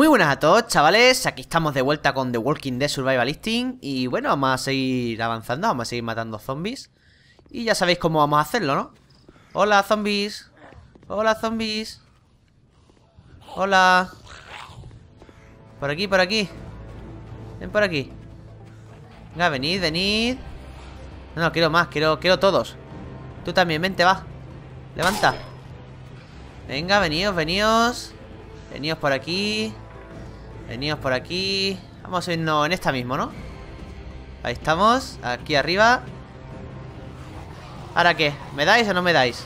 Muy buenas a todos chavales, aquí estamos de vuelta con The Walking Dead Survival Y bueno, vamos a seguir avanzando, vamos a seguir matando zombies Y ya sabéis cómo vamos a hacerlo, ¿no? Hola zombies Hola zombies Hola Por aquí, por aquí Ven por aquí Venga, venid, venid No, no, quiero más, quiero, quiero todos Tú también, vente, va Levanta Venga, veníos, veníos Veníos por aquí Venimos por aquí. Vamos a irnos en esta mismo, ¿no? Ahí estamos. Aquí arriba. ¿Ahora qué? ¿Me dais o no me dais?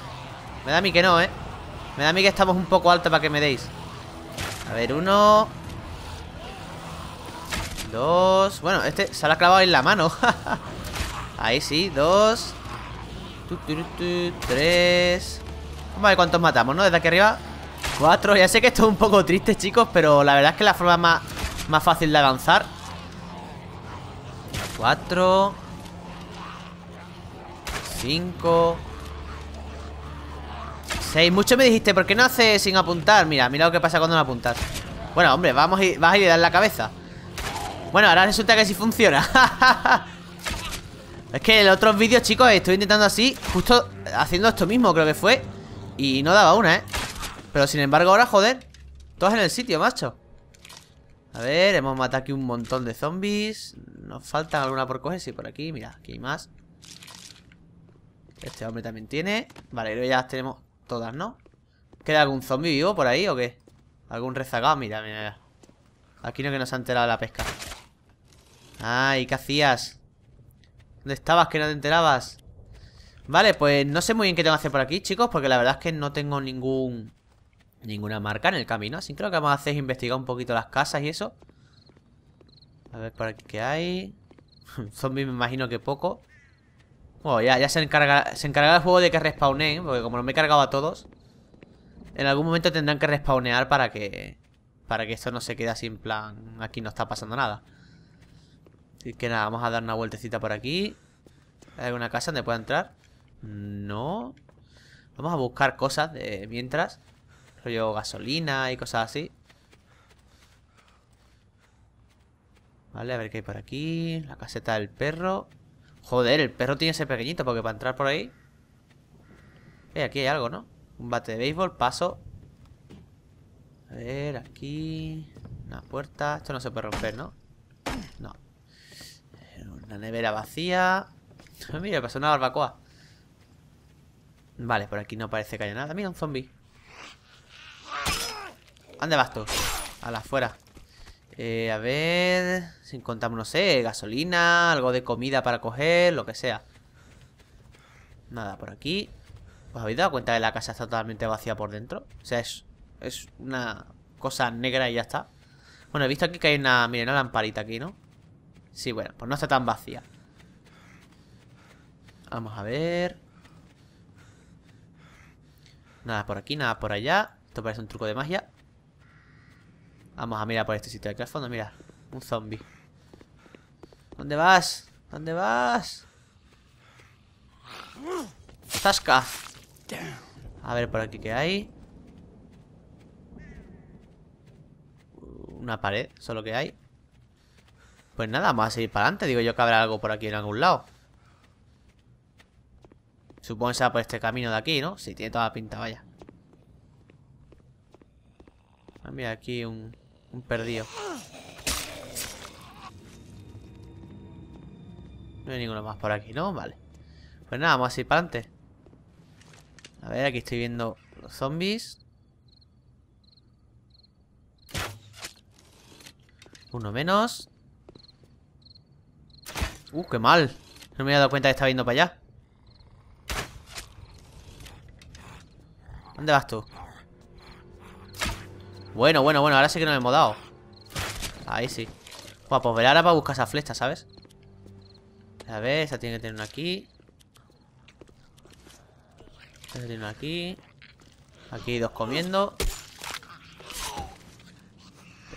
Me da a mí que no, ¿eh? Me da a mí que estamos un poco alto para que me deis. A ver, uno. Dos. Bueno, este se lo ha clavado en la mano. Ahí sí, dos. Tres. Vamos a ver cuántos matamos, ¿no? Desde aquí arriba. Cuatro, ya sé que esto es un poco triste, chicos Pero la verdad es que la forma más, fácil de avanzar Cuatro Cinco Seis, mucho me dijiste ¿Por qué no hace sin apuntar? Mira, mira lo que pasa cuando no apuntas Bueno, hombre, vamos a ir, vas a ir a dar la cabeza Bueno, ahora resulta que sí funciona Es que en otros vídeos, chicos, estoy intentando así Justo haciendo esto mismo, creo que fue Y no daba una, ¿eh? Pero sin embargo ahora, joder todos en el sitio, macho A ver, hemos matado aquí un montón de zombies Nos faltan alguna por coger Sí, por aquí, mira, aquí hay más Este hombre también tiene Vale, pero ya las tenemos todas, ¿no? ¿Queda algún zombie vivo por ahí o qué? ¿Algún rezagado? Mira, mira, Aquí no que nos ha enterado la pesca Ay, ¿qué hacías? ¿Dónde estabas que no te enterabas? Vale, pues no sé muy bien qué tengo que hacer por aquí, chicos Porque la verdad es que no tengo ningún ninguna marca en el camino. Así que lo que vamos a hacer es investigar un poquito las casas y eso. A ver por aquí qué hay. Zombies me imagino que poco. Bueno, oh, ya, ya se, encarga, se encarga el juego de que respawnen, porque como no me he cargado a todos, en algún momento tendrán que respawnear para que para que esto no se quede sin plan, aquí no está pasando nada. Así que nada, vamos a dar una vueltecita por aquí. ¿Hay alguna casa donde pueda entrar? No. Vamos a buscar cosas de, mientras yo gasolina y cosas así. Vale, a ver qué hay por aquí. La caseta del perro. Joder, el perro tiene que ser pequeñito porque para entrar por ahí... Eh, aquí hay algo, ¿no? Un bate de béisbol, paso. A ver, aquí... Una puerta. Esto no se puede romper, ¿no? No. Una nevera vacía. Mira, pasó una barbacoa. Vale, por aquí no parece que haya nada. Mira, un zombie de vas A la fuera. Eh, a ver... Si encontramos, no sé, gasolina, algo de comida para coger, lo que sea. Nada, por aquí. ¿Os habéis dado cuenta de que la casa está totalmente vacía por dentro? O sea, es, es una cosa negra y ya está. Bueno, he visto aquí que hay una... Miren, una lamparita aquí, ¿no? Sí, bueno, pues no está tan vacía. Vamos a ver... Nada por aquí, nada por allá. Esto parece un truco de magia. Vamos a mirar por este sitio. de Aquí al fondo, mira. Un zombie. ¿Dónde vas? ¿Dónde vas? ¡Zasca! A ver por aquí qué hay. Una pared, solo que hay. Pues nada, vamos a seguir para adelante. Digo yo que habrá algo por aquí en algún lado. Supongo que sea por este camino de aquí, ¿no? Sí, tiene toda la pinta, vaya. También ah, mira, aquí un... Un perdido. No hay ninguno más por aquí, ¿no? Vale. Pues nada, vamos a ir para adelante. A ver, aquí estoy viendo los zombies. Uno menos. Uh, qué mal. No me había dado cuenta que estaba viendo para allá. ¿Dónde vas tú? Bueno, bueno, bueno, ahora sí que nos hemos dado Ahí sí Pues, pues ver ahora para buscar esa flecha, ¿sabes? A ver, esa tiene que tener una aquí Esa tiene una aquí Aquí dos comiendo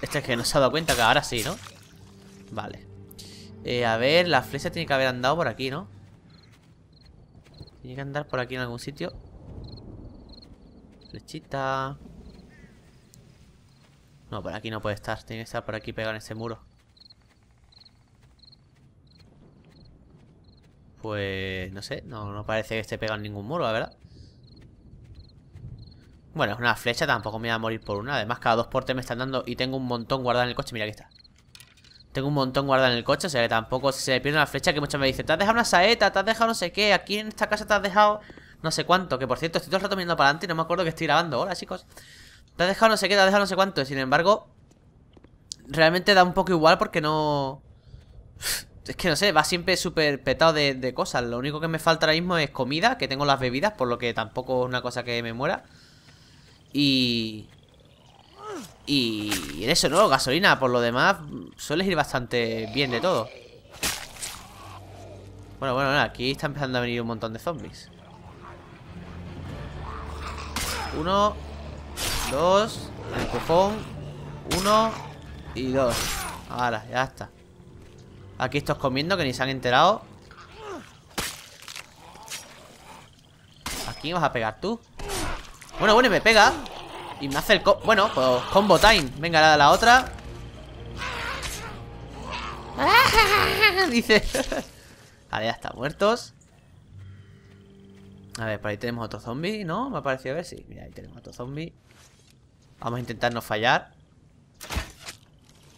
Este es que no se ha dado cuenta que ahora sí, ¿no? Vale eh, A ver, la flecha tiene que haber andado por aquí, ¿no? Tiene que andar por aquí en algún sitio Flechita no, por aquí no puede estar. Tiene que estar por aquí pegado en ese muro. Pues... no sé. No, no parece que esté pegado en ningún muro, la verdad. Bueno, es una flecha. Tampoco me voy a morir por una. Además, cada dos portes me están dando... Y tengo un montón guardado en el coche. Mira, aquí está. Tengo un montón guardado en el coche, o sea que tampoco se pierde una flecha que muchos me dicen, te has dejado una saeta, te has dejado no sé qué, aquí en esta casa te has dejado no sé cuánto, que por cierto estoy todo el rato mirando para adelante y no me acuerdo que estoy grabando. Hola chicos. Te ha dejado no sé qué, te ha dejado no sé cuánto. Sin embargo, realmente da un poco igual porque no... Es que no sé, va siempre súper petado de, cosas. Lo único que me falta ahora mismo es comida, que tengo las bebidas, por lo que tampoco es una cosa que me muera. Y... Y en eso, ¿no? Gasolina, por lo demás, Suele ir bastante bien de todo. Bueno, bueno, aquí está empezando a venir un montón de zombies. Uno, Dos. Empujón. Uno. Y dos. Ahora, ya está. Aquí estos comiendo que ni se han enterado. Aquí vas a pegar tú. Bueno, bueno, y me pega. Y me hace el... Bueno, pues combo time. Venga, la, la otra. Dice... vale, ya está. Muertos. A ver, por ahí tenemos otro zombie, ¿no? Me ha parecido a ver, si Mira, ahí tenemos otro zombie. Vamos a intentar no fallar.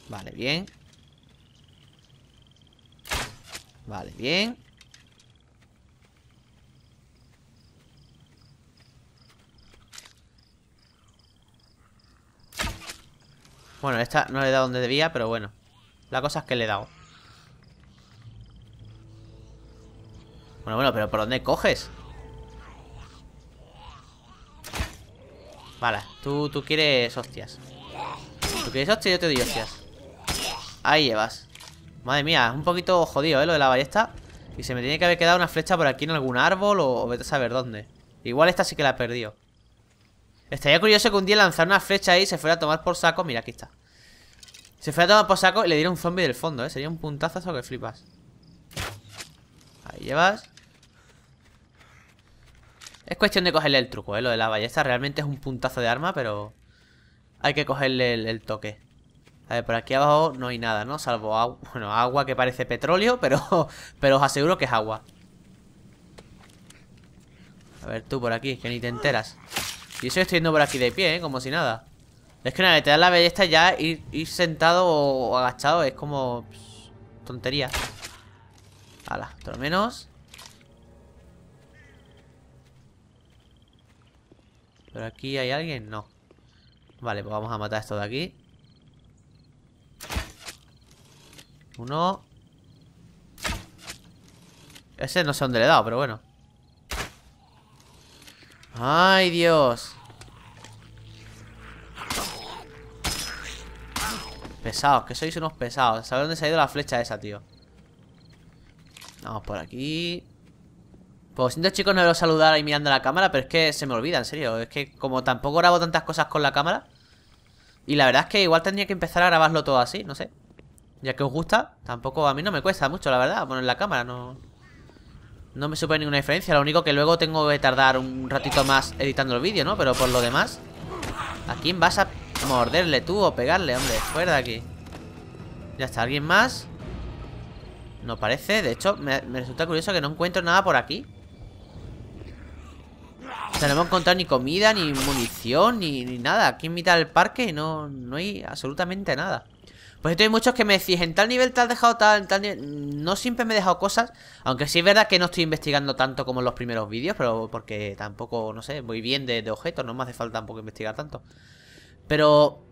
Vale, bien. Vale, bien. Bueno, esta no le he dado donde debía, pero bueno. La cosa es que le he dado. Bueno, bueno, pero ¿por dónde coges? Vale, tú, tú quieres hostias Tú quieres hostias, yo te doy hostias Ahí llevas Madre mía, es un poquito jodido, ¿eh? Lo de la ballesta Y se me tiene que haber quedado una flecha por aquí en algún árbol O, vete a saber dónde Igual esta sí que la he perdido Estaría curioso que un día lanzar una flecha ahí Y se fuera a tomar por saco, mira, aquí está Se fuera a tomar por saco y le diera un zombie del fondo, ¿eh? Sería un puntazo que flipas Ahí llevas es cuestión de cogerle el truco, ¿eh? Lo de la ballesta realmente es un puntazo de arma, pero... Hay que cogerle el, toque. A ver, por aquí abajo no hay nada, ¿no? Salvo agua, bueno, agua que parece petróleo, pero, pero os aseguro que es agua. A ver tú por aquí, que ni te enteras. Y eso estoy yendo por aquí de pie, ¿eh? Como si nada. Es que una te das la belleza ya ir, sentado o agachado es como... tontería. Hala, por lo menos... Pero aquí hay alguien? No. Vale, pues vamos a matar esto de aquí. Uno. Ese no sé dónde le he dado, pero bueno. ¡Ay, Dios! Pesados, que sois unos pesados. ¿Sabes dónde se ha ido la flecha esa, tío? Vamos por aquí. Pues siento chicos no los saludar ahí mirando la cámara, pero es que se me olvida, en serio. Es que como tampoco grabo tantas cosas con la cámara. Y la verdad es que igual tendría que empezar a grabarlo todo así, no sé. Ya que os gusta, tampoco a mí no me cuesta mucho, la verdad, poner la cámara, no... No me supe ninguna diferencia, lo único que luego tengo que tardar un ratito más editando el vídeo, ¿no? Pero por lo demás... ¿A quién vas a morderle tú o pegarle, hombre? Fuera de aquí. Ya está, ¿alguien más? No parece, de hecho, me resulta curioso que no encuentro nada por aquí. O sea, no hemos encontrado ni comida, ni munición, ni, nada. Aquí en mitad del parque no, no hay absolutamente nada. Pues esto hay muchos que me decís, en tal nivel te has dejado tal, en tal nivel... No siempre me he dejado cosas, aunque sí es verdad que no estoy investigando tanto como en los primeros vídeos, pero porque tampoco, no sé, voy bien de, objetos, no me hace falta tampoco investigar tanto. Pero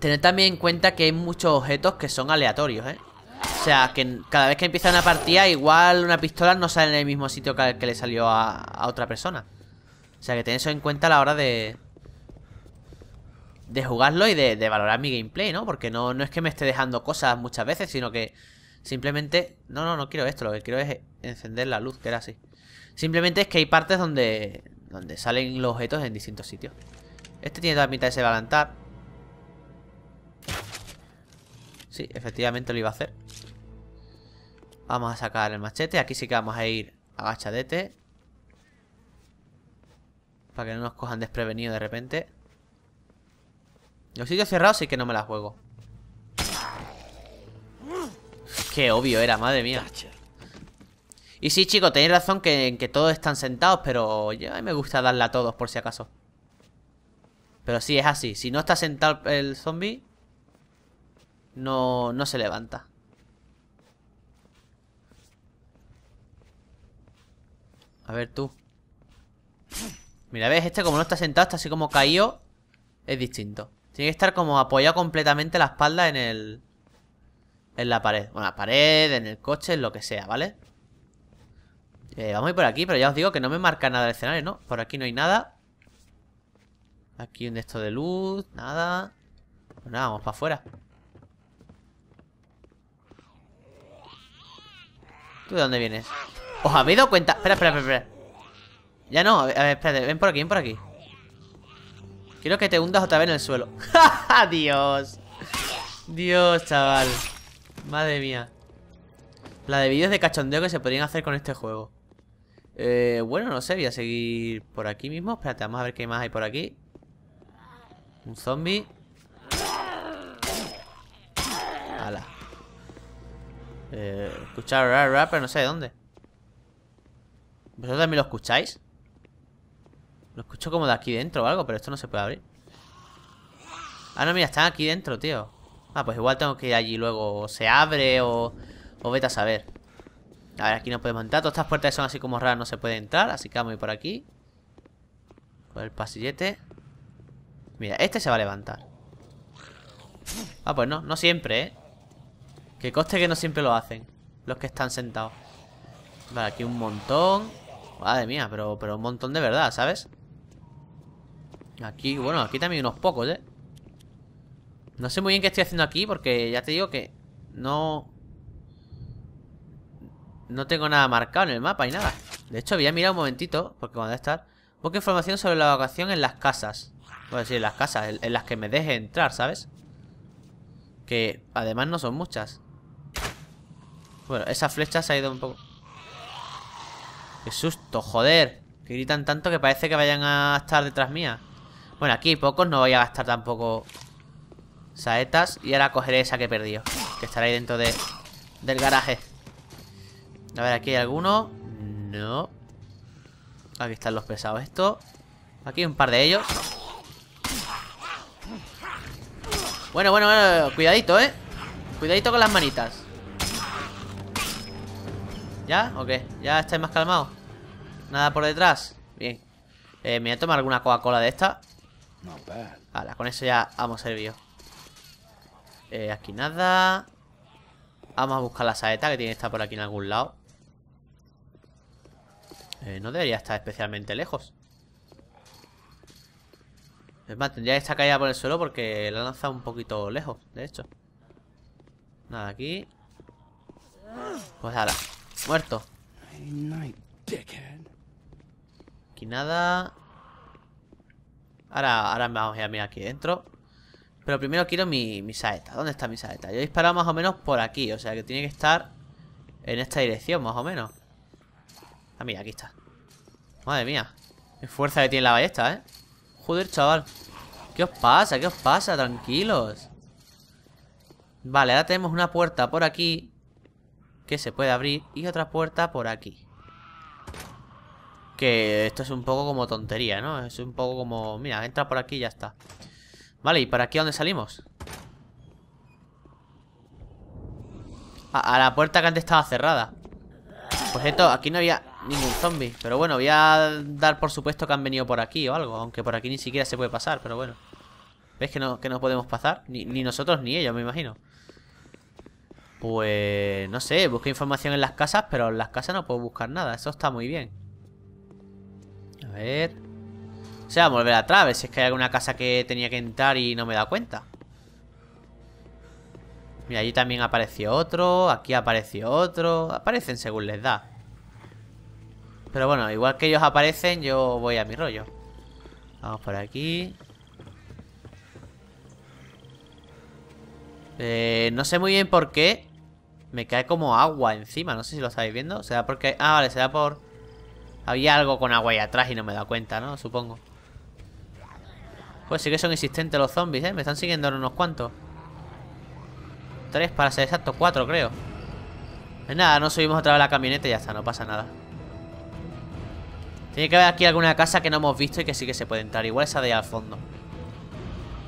tener también en cuenta que hay muchos objetos que son aleatorios, ¿eh? O sea, que cada vez que empieza una partida, igual una pistola no sale en el mismo sitio que, que le salió a otra persona. O sea que ten eso en cuenta a la hora de... De jugarlo y de, valorar mi gameplay, ¿no? Porque no, no es que me esté dejando cosas muchas veces, sino que simplemente... No, no, no quiero esto, lo que quiero es encender la luz, que era así. Simplemente es que hay partes donde, donde salen los objetos en distintos sitios. Este tiene toda la mitad de ese balantar. Sí, efectivamente lo iba a hacer. Vamos a sacar el machete. Aquí sí que vamos a ir agachadete. Para que no nos cojan desprevenidos de repente. Los sitios cerrados sí que no me la juego. Qué obvio era, madre mía. Y sí, chicos, tenéis razón que, que todos están sentados, pero ya me gusta darle a todos por si acaso. Pero sí, es así. Si no está sentado el zombie, no, no se levanta. A ver tú. Mira, ¿ves? Este como no está sentado, está así como caído. Es distinto. Tiene que estar como apoyado completamente la espalda en el... En la pared. Bueno, la pared, en el coche, en lo que sea, ¿vale? Eh, vamos a ir por aquí, pero ya os digo que no me marca nada el escenario, ¿no? Por aquí no hay nada. Aquí un de esto de luz, nada. Pues nada, vamos para afuera. ¿Tú de dónde vienes? ¿Os habéis dado cuenta? Espera, espera, espera, espera. Ya no, a ver, espérate, ven por aquí, ven por aquí. Quiero que te hundas otra vez en el suelo. Dios. Dios, chaval. Madre mía. La de vídeos de cachondeo que se podrían hacer con este juego. Eh, bueno, no sé, voy a seguir por aquí mismo. Espérate, vamos a ver qué más hay por aquí. Un zombie. ¡Hala! Eh, escuchar rap, pero no sé de dónde. ¿Vosotros también lo escucháis? Lo escucho como de aquí dentro o algo, pero esto no se puede abrir. Ah, no, mira, están aquí dentro, tío. Ah, pues igual tengo que ir allí luego. O se abre o, o vete a saber. A ver, aquí no podemos entrar. Todas estas puertas son así como raras, no se puede entrar. Así que vamos a ir por aquí. con el pasillete. Mira, este se va a levantar. Ah, pues no, no siempre, ¿eh? Que coste que no siempre lo hacen. Los que están sentados. Vale, aquí un montón. Madre mía, pero, pero un montón de verdad, ¿sabes? Aquí, bueno, aquí también unos pocos, ¿eh? No sé muy bien qué estoy haciendo aquí porque ya te digo que no... No tengo nada marcado en el mapa y nada. De hecho, voy a un momentito porque cuando a estar... poca información sobre la vacación en las casas. Bueno, sí, en las casas, en, en las que me deje entrar, ¿sabes? Que además no son muchas. Bueno, esa flecha se ha ido un poco... ¡Qué susto, joder! Que gritan tanto que parece que vayan a estar detrás mía. Bueno, aquí hay pocos, no voy a gastar tampoco saetas. Y ahora cogeré esa que he perdido, que estará ahí dentro de, del garaje. A ver, aquí hay alguno. No. Aquí están los pesados esto Aquí hay un par de ellos. Bueno, bueno, bueno, cuidadito, ¿eh? Cuidadito con las manitas. ¿Ya? ¿O qué? ¿Ya estáis más calmados? ¿Nada por detrás? Bien. Eh, me voy a tomar alguna Coca-Cola de esta. Ahora, con eso ya hemos servido. Eh, aquí nada. Vamos a buscar la saeta que tiene que estar por aquí en algún lado. Eh, no debería estar especialmente lejos. Es más, tendría esta caída por el suelo porque la lanza un poquito lejos, de hecho. Nada, aquí. Pues ahora, muerto. Aquí nada. Ahora, ahora vamos a ir a mirar aquí dentro. Pero primero quiero mi, mi saeta. ¿Dónde está mi saeta? Yo he disparado más o menos por aquí. O sea que tiene que estar en esta dirección, más o menos. Ah, mira, aquí está. Madre mía. Qué fuerza que tiene la ballesta, ¿eh? Joder, chaval. ¿Qué os pasa? ¿Qué os pasa? Tranquilos. Vale, ahora tenemos una puerta por aquí. Que se puede abrir. Y otra puerta por aquí. Que esto es un poco como tontería, ¿no? Es un poco como... Mira, entra por aquí y ya está. Vale, ¿y por aquí a dónde salimos? A, la puerta que antes estaba cerrada. Pues esto, aquí no había ningún zombie. Pero bueno, voy a dar por supuesto que han venido por aquí o algo. Aunque por aquí ni siquiera se puede pasar, pero bueno. ¿Ves que no, que no podemos pasar? Ni, ni nosotros ni ellos, me imagino. Pues... No sé, busqué información en las casas, pero en las casas no puedo buscar nada. Eso está muy bien ver... O sea, volver atrás, a ver si es que hay alguna casa que tenía que entrar y no me he dado cuenta. Mira, allí también apareció otro, aquí apareció otro... Aparecen según les da. Pero bueno, igual que ellos aparecen, yo voy a mi rollo. Vamos por aquí. Eh, no sé muy bien por qué me cae como agua encima. No sé si lo estáis viendo. ¿Será porque...? Ah, vale, será por... Había algo con agua ahí atrás y no me he dado cuenta, ¿no? Supongo. Pues sí que son existentes los zombies, ¿eh? Me están siguiendo unos cuantos. Tres para ser exactos, cuatro creo. Pues nada, no subimos otra vez la camioneta y ya está, no pasa nada. Tiene que haber aquí alguna casa que no hemos visto y que sí que se puede entrar. Igual esa de ahí al fondo.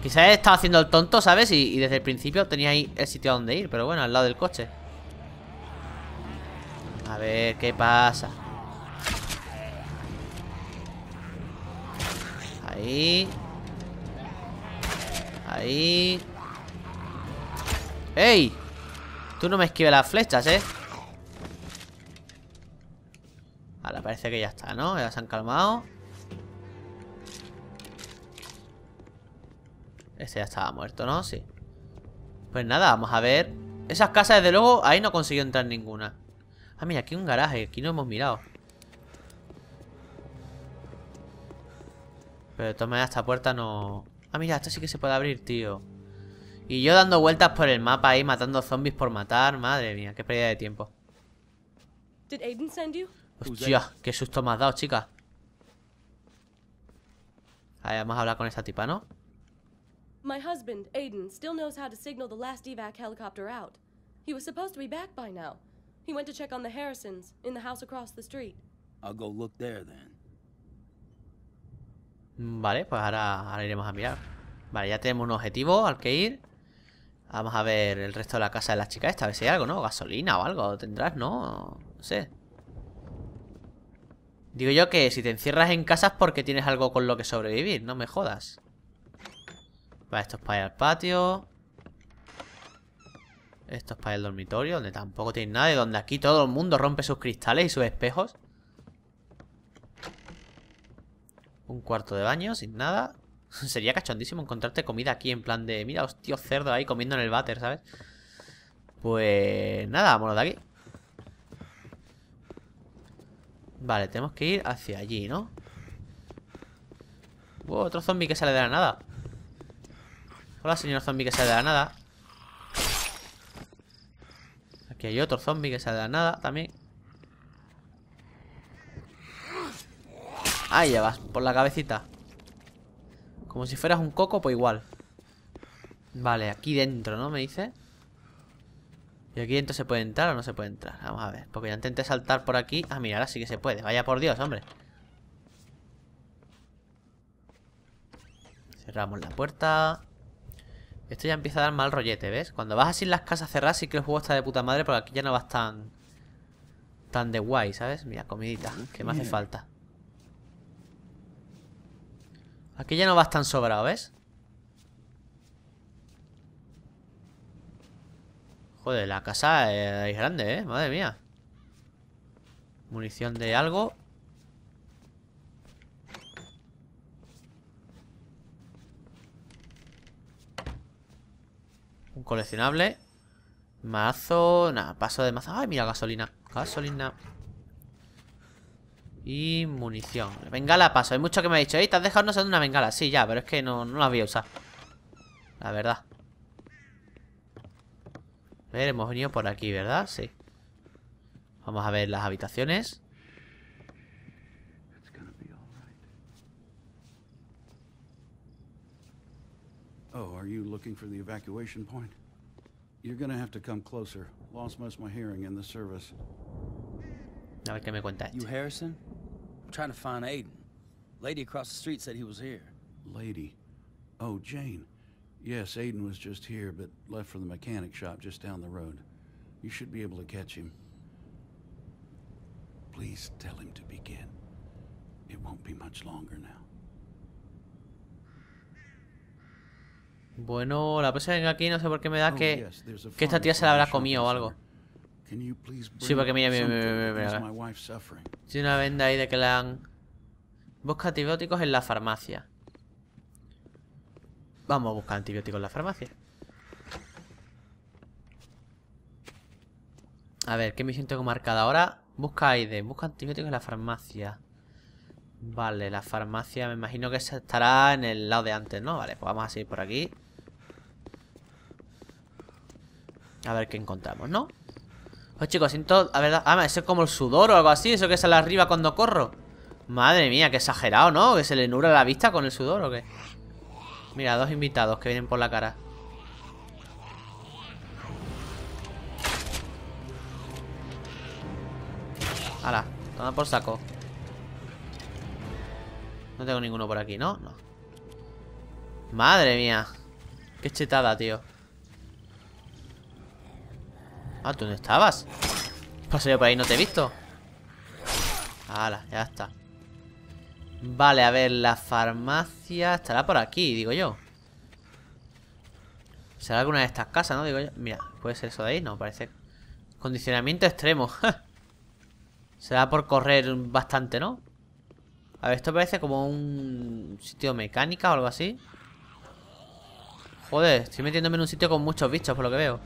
Quizás estado haciendo el tonto, ¿sabes? Y, y, desde el principio tenía ahí el sitio a donde ir, pero bueno, al lado del coche. A ver, ¿qué pasa? Ahí. Ahí. ¡Ey! Tú no me esquives las flechas, ¿eh? Ahora parece que ya está, ¿no? Ya se han calmado. Ese ya estaba muerto, ¿no? Sí. Pues nada, vamos a ver. Esas casas, desde luego, ahí no consiguió entrar ninguna. Ah, mira, aquí hay un garaje. Aquí no hemos mirado. Pero de todas esta puerta no... Ah, mira, esto sí que se puede abrir, tío. Y yo dando vueltas por el mapa ahí, matando zombies por matar. Madre mía, qué pérdida de tiempo. Hostia, qué susto me has dado, chica. A ver, vamos a hablar con esta tipa, ¿no? My husband, Aiden, still knows how to signal the last evac helicopter out. He was supposed to be back by now. He went to check on the Harrisons, in the house across the street. I'll go look there then. Vale, pues ahora, iremos a mirar. Vale, ya tenemos un objetivo al que ir. Vamos a ver el resto de la casa de las chicas esta. A ver si hay algo, ¿no? Gasolina o algo tendrás, ¿no? No sé. Digo yo que si te encierras en casa es porque tienes algo con lo que sobrevivir. No me jodas. Vale, esto es para ir al patio. Esto es para el dormitorio, donde tampoco tienes nada y donde aquí todo el mundo rompe sus cristales y sus espejos. Un cuarto de baño sin nada. Sería cachondísimo encontrarte comida aquí en plan de... Mira, los cerdo cerdos ahí comiendo en el váter, ¿sabes? Pues nada, vámonos de aquí. Vale, tenemos que ir hacia allí, ¿no? otro zombie que sale de la nada. Hola, señor zombie que sale de la nada. Aquí hay otro zombie que sale de la nada también. Ahí ya vas, por la cabecita Como si fueras un coco, pues igual Vale, aquí dentro, ¿no? Me dice ¿Y aquí dentro se puede entrar o no se puede entrar? Vamos a ver, porque ya intenté saltar por aquí Ah, mira, ahora sí que se puede, vaya por Dios, hombre Cerramos la puerta Esto ya empieza a dar mal rollete, ¿ves? Cuando vas así en las casas cerradas sí que el juego está de puta madre Porque aquí ya no vas tan... Tan de guay, ¿sabes? Mira, comidita, que me hace mm. falta Aquí ya no vas tan sobrado, ¿ves? Joder, la casa es grande, ¿eh? Madre mía Munición de algo Un coleccionable Mazo... Nada, paso de mazo... ¡Ay, mira, gasolina! Gasolina... Y munición. Bengala paso. Hay mucho que me ha dicho. Ey, te has dejado no una bengala. Sí, ya, pero es que no, la había a usar. La verdad. A ver, hemos venido por aquí, ¿verdad? Sí. Vamos a ver las habitaciones. A ver qué me cuenta este. I'm trying to find Aiden. Lady across the street said he was here. Lady? Oh, Jane. Yes, Aiden was just here, but left for the mechanic shop just down the road. You should be able to catch him. Please tell him to begin. It won't be much longer now. Bueno, la pasa es que aquí no sé por qué me da oh, que, que esta tía se la habrá comido o algo. Sí, porque mira, mira, mira, mira, Tiene una venda ahí de que la han... Busca antibióticos en la farmacia. Vamos a buscar antibióticos en la farmacia. A ver, ¿qué me siento marcada ahora? Busca aire, busca antibióticos en la farmacia. Vale, la farmacia me imagino que estará en el lado de antes, ¿no? Vale, pues vamos a seguir por aquí. A ver qué encontramos, ¿no? Pues chicos, siento... A ver, ah, eso es como el sudor o algo así Eso que sale arriba cuando corro Madre mía, que exagerado, ¿no? Que se le nubla la vista con el sudor o qué Mira, dos invitados que vienen por la cara Hala, toma por saco No tengo ninguno por aquí, ¿no? No Madre mía Qué chetada, tío Ah, ¿tú dónde estabas? Pasé yo por ahí, no te he visto. Hala, ya está. Vale, a ver, la farmacia estará por aquí, digo yo. Será alguna de estas casas, ¿no? Digo yo. Mira, ¿puede ser eso de ahí? No, parece. Condicionamiento extremo. Será por correr bastante, ¿no? A ver, esto parece como un sitio mecánica o algo así. Joder, estoy metiéndome en un sitio con muchos bichos, por lo que veo.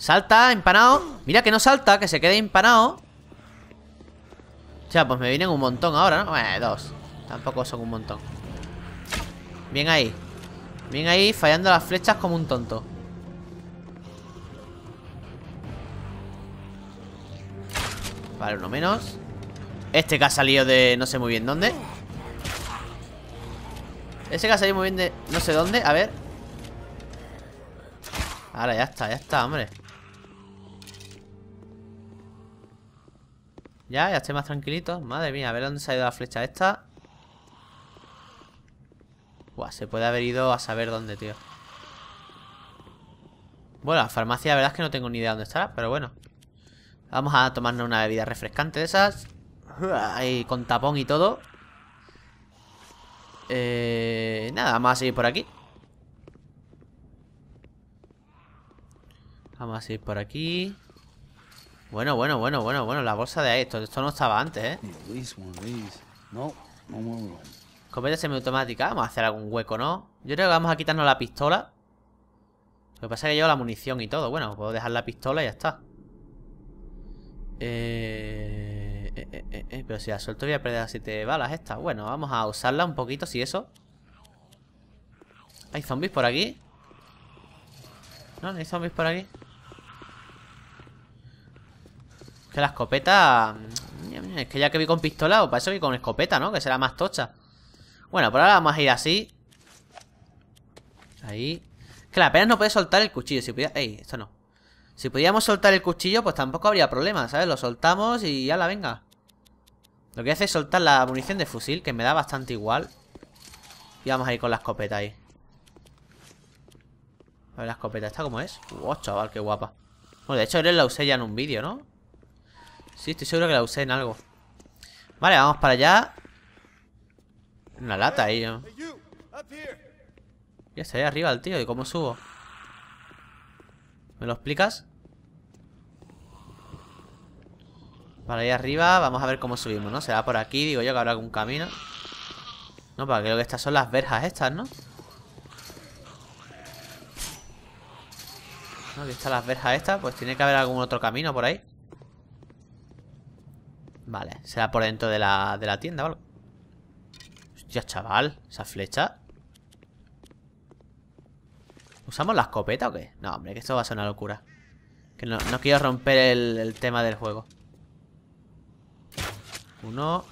Salta, empanado Mira que no salta, que se quede empanado O sea, pues me vienen un montón ahora, ¿no? Bueno, dos Tampoco son un montón Bien ahí Bien ahí, fallando las flechas como un tonto Vale, uno menos Este que ha salido de no sé muy bien dónde Ese que ha salido muy bien de no sé dónde A ver Ahora ya está, ya está, hombre Ya, ya estoy más tranquilito. Madre mía, a ver dónde se ha ido la flecha esta. Buah, se puede haber ido a saber dónde, tío. Bueno, la farmacia la verdad es que no tengo ni idea dónde estará, pero bueno. Vamos a tomarnos una bebida refrescante de esas. ahí con tapón y todo. Eh, nada, vamos a seguir por aquí. Vamos a seguir por aquí. Bueno, bueno, bueno, bueno, bueno, la bolsa de esto. Esto no estaba antes, ¿eh? No, no semiautomática. Vamos a hacer algún hueco, ¿no? Yo creo que vamos a quitarnos la pistola. Lo que pasa es que llevo la munición y todo. Bueno, puedo dejar la pistola y ya está. Eh... eh, eh, eh pero si la suelto voy a perder a 7 balas estas. Bueno, vamos a usarla un poquito, si eso. ¿Hay zombies por aquí? No, no hay zombies por aquí que la escopeta... Mm, es que ya que vi con pistola, o para eso vi con escopeta, ¿no? Que será más tocha. Bueno, por ahora vamos a ir así. Ahí. Que la apenas no puede soltar el cuchillo. Si Ey, esto no. Si pudiéramos soltar el cuchillo, pues tampoco habría problema, ¿sabes? Lo soltamos y ya la venga. Lo que hace es soltar la munición de fusil, que me da bastante igual. Y vamos a ir con la escopeta ahí. A ver la escopeta, ¿esta cómo es? Wow, chaval, qué guapa. Bueno, de hecho, él la usé ya en un vídeo, ¿no? Sí, estoy seguro que la usé en algo. Vale, vamos para allá. Una lata ahí, ¿no? Ya está ahí arriba el tío. ¿Y cómo subo? ¿Me lo explicas? Para ahí arriba, vamos a ver cómo subimos, ¿no? Será por aquí, digo yo, que habrá algún camino. No, para que que estas son las verjas estas, ¿no? no aquí están las verjas estas, pues tiene que haber algún otro camino por ahí. Vale, será por dentro de la, tienda o algo. Hostia, chaval, esa flecha. ¿Usamos la escopeta o qué? No, hombre, que esto va a ser una locura. Que no, quiero romper el, tema del juego. Uno.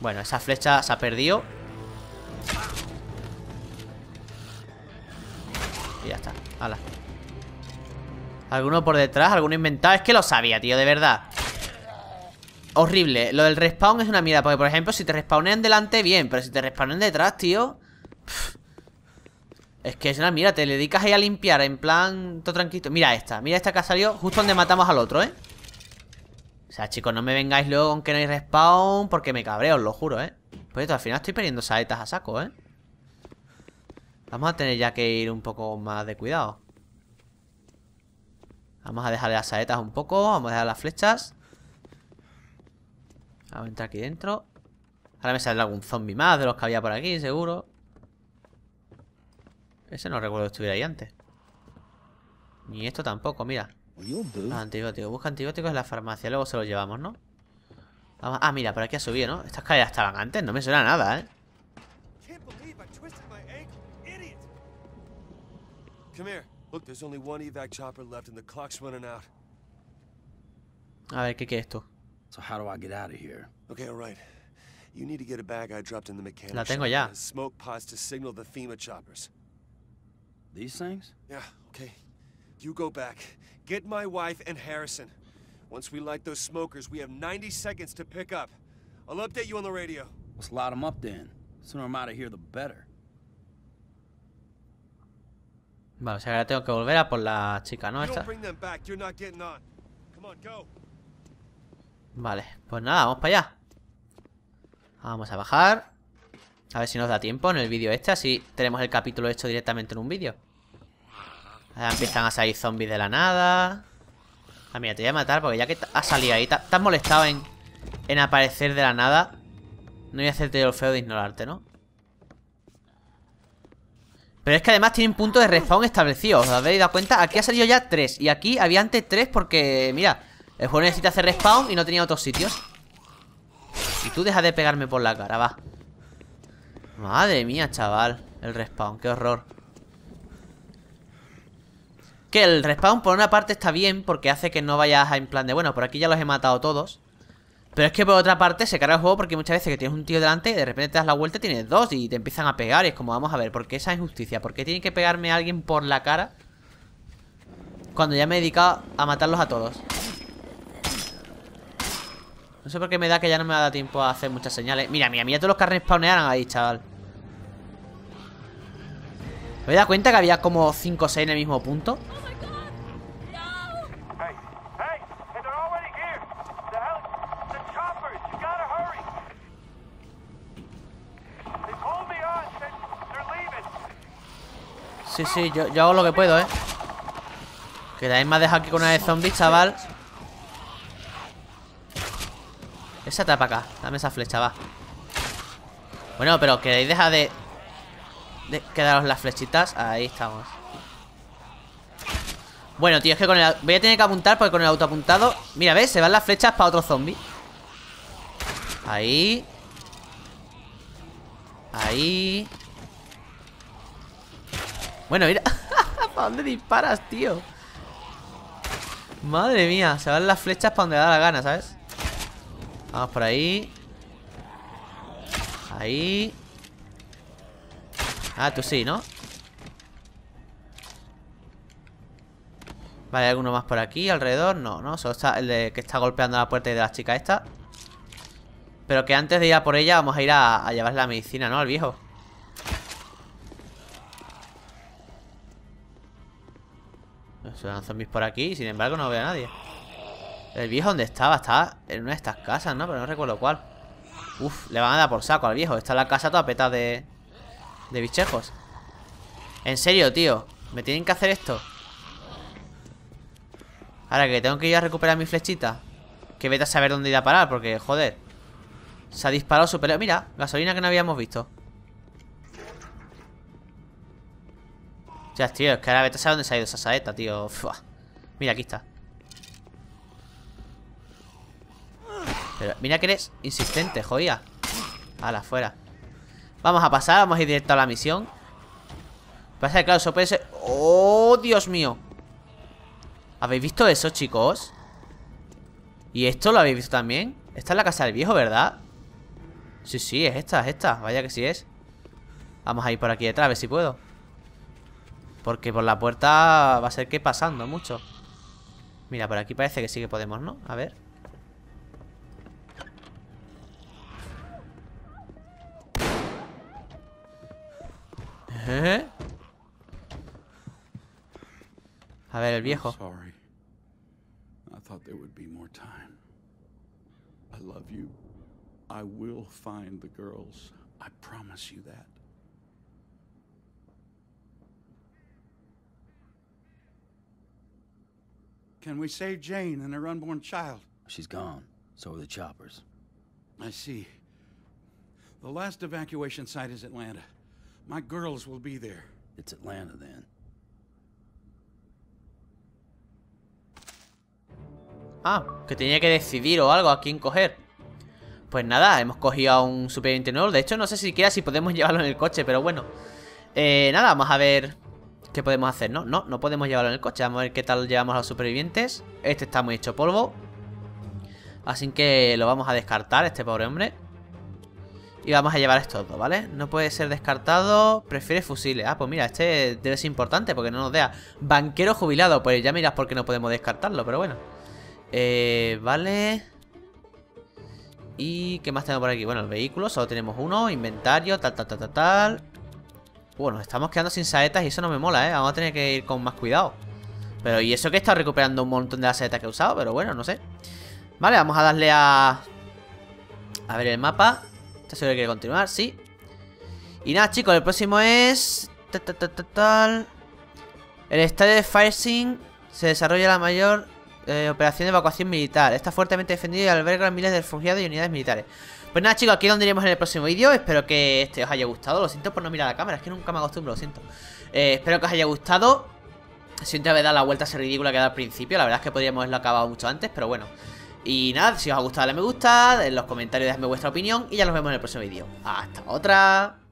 Bueno, esa flecha se ha perdido. Y ya está. Hala. Alguno por detrás, alguno inventado Es que lo sabía, tío, de verdad Horrible, lo del respawn es una mierda Porque, por ejemplo, si te respawnen delante, bien Pero si te respawnen detrás, tío Es que es una mierda Te dedicas ahí a limpiar, en plan Todo tranquilo, mira esta, mira esta que ha salido Justo donde matamos al otro, ¿eh? O sea, chicos, no me vengáis luego con que no hay respawn Porque me cabreo, os lo juro, ¿eh? Pues esto al final estoy perdiendo saetas a saco, ¿eh? Vamos a tener ya que ir un poco más de cuidado Vamos a dejarle las saetas un poco. Vamos a dejar las flechas. Vamos a entrar aquí dentro. Ahora me saldrá algún zombie más de los que había por aquí, seguro. Ese no recuerdo que estuviera ahí antes. Ni esto tampoco, mira. Ah, antibiótico. Busca antibióticos en la farmacia. Luego se los llevamos, ¿no? Vamos. Ah, mira, por aquí ha subido, ¿no? Estas calles estaban antes. No me suena nada, ¿eh? Come Look, there's only one evac chopper left and the clock's running out. A ver, ¿qué, es esto? So how do I get out of here? Okay, all right. You need to get a bag I dropped in the mechanic La tengo ya. Smoke pots to signal the FEMA choppers. These things? Yeah, okay. You go back. Get my wife and Harrison. Once we light those smokers, we have 90 seconds to pick up. I'll update you on the radio. Let's light them up then. The sooner I'm out of here, the better. Vale, o sea ahora tengo que volver a por la chica, ¿no? Esta. Vale, pues nada, vamos para allá. Vamos a bajar. A ver si nos da tiempo en el vídeo este, así tenemos el capítulo hecho directamente en un vídeo. Ahora empiezan a salir zombies de la nada. Ah, mira, te voy a matar porque ya que has salido ahí, Estás molestado en, en aparecer de la nada. No voy a hacerte el feo de ignorarte, ¿no? Pero es que además tienen punto de respawn establecido, ¿Os habéis dado cuenta? Aquí ha salido ya tres. Y aquí había antes tres porque, mira, el juego necesita hacer respawn y no tenía otros sitios. Y tú dejas de pegarme por la cara, va. Madre mía, chaval. El respawn, qué horror. Que el respawn por una parte está bien porque hace que no vayas a en plan de, bueno, por aquí ya los he matado todos. Pero es que por otra parte se carga el juego porque muchas veces que tienes un tío delante y de repente te das la vuelta y tienes dos y te empiezan a pegar. Y es como, vamos a ver, ¿por qué esa injusticia? ¿Por qué tiene que pegarme a alguien por la cara? Cuando ya me he dedicado a matarlos a todos. No sé por qué me da que ya no me ha dado tiempo a hacer muchas señales. Mira, mira, mira todos los carnes spawnearan ahí, chaval. Me he dado cuenta que había como 5 o 6 en el mismo punto. Sí, sí, yo, hago lo que puedo, ¿eh? Que más más aquí con una de zombies, chaval Esa tapa acá Dame esa flecha, va Bueno, pero queréis deja de... de quedaros las flechitas Ahí estamos Bueno, tío, es que con el... Voy a tener que apuntar porque con el auto apuntado Mira, ¿ves? Se van las flechas para otro zombie Ahí Ahí bueno, mira. ¿Para dónde disparas, tío? Madre mía, se van las flechas para donde da la gana, ¿sabes? Vamos por ahí. Ahí. Ah, tú sí, ¿no? Vale, alguno más por aquí, alrededor No, no, solo está el de que está golpeando la puerta de la chica esta Pero que antes de ir a por ella Vamos a ir a, a llevar la medicina, ¿no? Al viejo por aquí y sin embargo no veo a nadie. ¿El viejo dónde estaba? Estaba en una de estas casas, ¿no? Pero no recuerdo cuál. Uf, le van a dar por saco al viejo. Está la casa toda petada de... De bichejos. En serio, tío. ¿Me tienen que hacer esto? Ahora que tengo que ir a recuperar mi flechita. Que vete a saber dónde ir a parar, porque, joder. Se ha disparado su pelota Mira, gasolina que no habíamos visto. Ya, tío, es que ahora vete a saber dónde se ha ido esa saeta, tío. Mira, aquí está. mira que eres insistente, A la fuera. Vamos a pasar, vamos a ir directo a la misión. Pasa que, claro, eso puede ser... ¡Oh, Dios mío! ¿Habéis visto eso, chicos? ¿Y esto lo habéis visto también? Esta es la casa del viejo, ¿verdad? Sí, sí, es esta, es esta. Vaya que sí es. Vamos a ir por aquí detrás, a ver si puedo. Porque por la puerta va a ser que pasando mucho. Mira, por aquí parece que sí que podemos, ¿no? A ver. ¿Eh? A ver, el viejo. I thought I love you. I will find the girls. I promise you that. Can we save Jane and her unborn child? She's gone. So are the choppers. I see. The last evacuation site is Atlanta. My girls will be there. It's Atlanta, then. Ah, que tenía que decidir o algo a quién coger. Pues nada, hemos cogido a un superintendente. De hecho, no sé si siquiera si podemos llevarlo en el coche, pero bueno. Eh, nada, vamos a ver ¿Qué podemos hacer? No, no, no podemos llevarlo en el coche. Vamos a ver qué tal llevamos a los supervivientes. Este está muy hecho polvo. Así que lo vamos a descartar, este pobre hombre. Y vamos a llevar estos dos, ¿vale? No puede ser descartado. Prefiere fusiles. Ah, pues mira, este debe ser importante porque no nos deja. Banquero jubilado. Pues ya miras por qué no podemos descartarlo, pero bueno. Eh, vale. ¿Y qué más tengo por aquí? Bueno, el vehículo, solo tenemos uno. Inventario, tal, tal, tal, tal, tal. Bueno, estamos quedando sin saetas y eso no me mola, ¿eh? Vamos a tener que ir con más cuidado. Pero y eso que he estado recuperando un montón de las saetas que he usado, pero bueno, no sé. Vale, vamos a darle a... A ver el mapa. se seguro que quiere continuar? Sí. Y nada, chicos, el próximo es... el estadio de Firesing se desarrolla la mayor eh, operación de evacuación militar. Está fuertemente defendido y alberga miles de refugiados y unidades militares. Pues nada chicos, aquí donde iremos en el próximo vídeo Espero que este os haya gustado Lo siento por no mirar la cámara, es que nunca me acostumbro, lo siento eh, Espero que os haya gustado Siento haber dado la vuelta ser ridícula que da al principio La verdad es que podríamos haberlo acabado mucho antes, pero bueno Y nada, si os ha gustado dale me gusta En los comentarios dejadme vuestra opinión Y ya nos vemos en el próximo vídeo Hasta otra